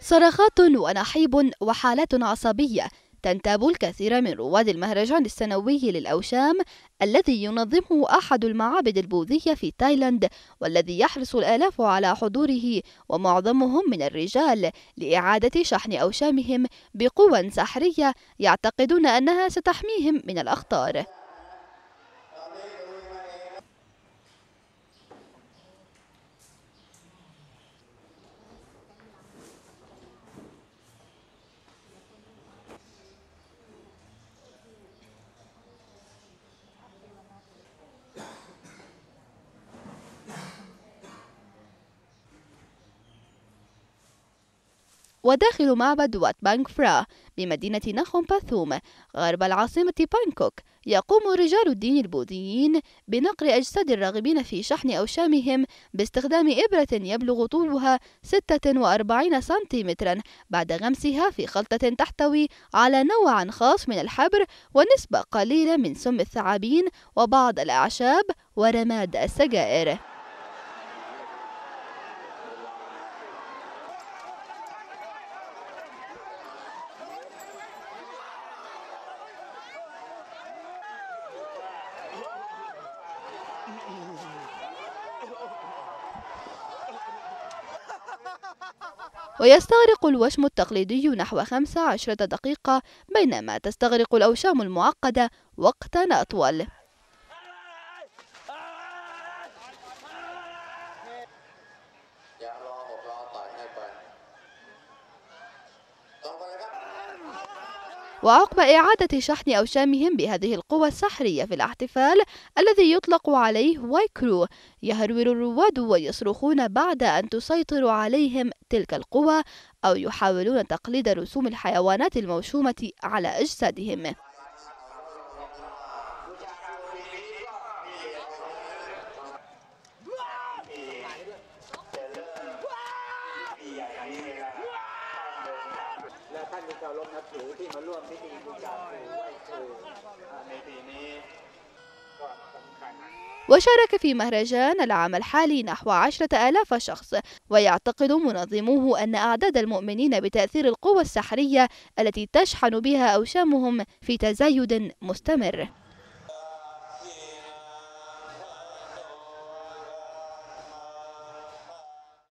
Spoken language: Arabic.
صرخات ونحيب وحالات عصبية تنتاب الكثير من رواد المهرجان السنوي للأوشام الذي ينظمه أحد المعابد البوذية في تايلاند والذي يحرص الآلاف على حضوره ومعظمهم من الرجال لإعادة شحن أوشامهم بقوى سحرية يعتقدون أنها ستحميهم من الأخطار وداخل معبد وات بانك فرا بمدينة نخم باثوم غرب العاصمة بانكوك يقوم رجال الدين البوذيين بنقر أجساد الراغبين في شحن أوشامهم باستخدام إبرة يبلغ طولها 46 سنتيمترا بعد غمسها في خلطة تحتوي على نوع خاص من الحبر ونسبة قليلة من سم الثعابين وبعض الأعشاب ورماد السجائر ويستغرق الوشم التقليدي نحو 15 دقيقة بينما تستغرق الأوشام المعقدة وقتا أطول وعقب إعادة شحن أوشامهم بهذه القوى السحرية في الاحتفال الذي يطلق عليه وايكرو يهرول الرواد ويصرخون بعد أن تسيطر عليهم تلك القوى أو يحاولون تقليد رسوم الحيوانات الموشومة على أجسادهم ที่เคารพนับถือที่มาร่วมพิธีบูชาครูไหว้ครูในปีนี้ก็สำคัญ وشارك في مهرجان العام الحالي نحو عشرة آلاف شخص ويعتقد منظموه أن أعداد المؤمنين بتأثير القوى السحرية التي تشحن بها أوشامهم في تزايد مستمر